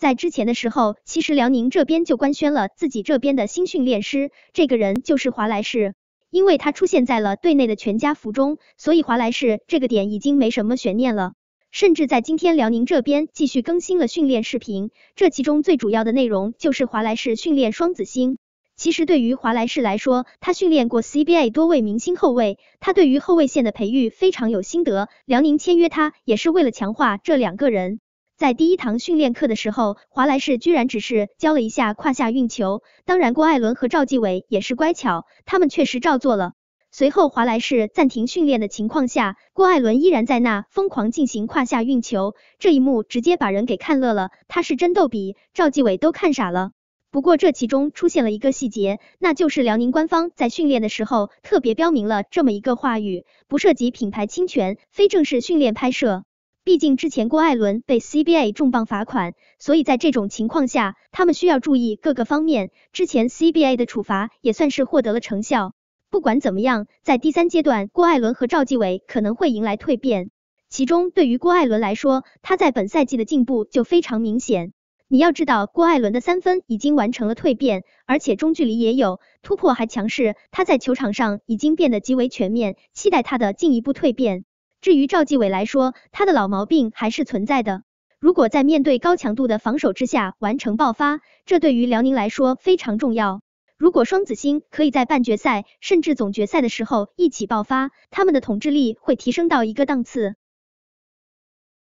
在之前的时候，其实辽宁这边就官宣了自己这边的新训练师，这个人就是华莱士，因为他出现在了队内的全家福中，所以华莱士这个点已经没什么悬念了。甚至在今天，辽宁这边继续更新了训练视频，这其中最主要的内容就是华莱士训练双子星。其实对于华莱士来说，他训练过 CBA 多位明星后卫，他对于后卫线的培育非常有心得。辽宁签约他也是为了强化这两个人。在第一堂训练课的时候，华莱士居然只是教了一下胯下运球。当然，郭艾伦和赵继伟也是乖巧，他们确实照做了。随后，华莱士暂停训练的情况下，郭艾伦依然在那疯狂进行胯下运球，这一幕直接把人给看乐了。他是真逗比，赵继伟都看傻了。不过这其中出现了一个细节，那就是辽宁官方在训练的时候特别标明了这么一个话语：不涉及品牌侵权，非正式训练拍摄。毕竟之前郭艾伦被 CBA 重磅罚款，所以在这种情况下，他们需要注意各个方面。之前 CBA 的处罚也算是获得了成效。不管怎么样，在第三阶段，郭艾伦和赵继伟可能会迎来蜕变。其中，对于郭艾伦来说，他在本赛季的进步就非常明显。你要知道，郭艾伦的三分已经完成了蜕变，而且中距离也有突破，还强势。他在球场上已经变得极为全面，期待他的进一步蜕变。至于赵继伟来说，他的老毛病还是存在的。如果在面对高强度的防守之下完成爆发，这对于辽宁来说非常重要。如果双子星可以在半决赛甚至总决赛的时候一起爆发，他们的统治力会提升到一个档次。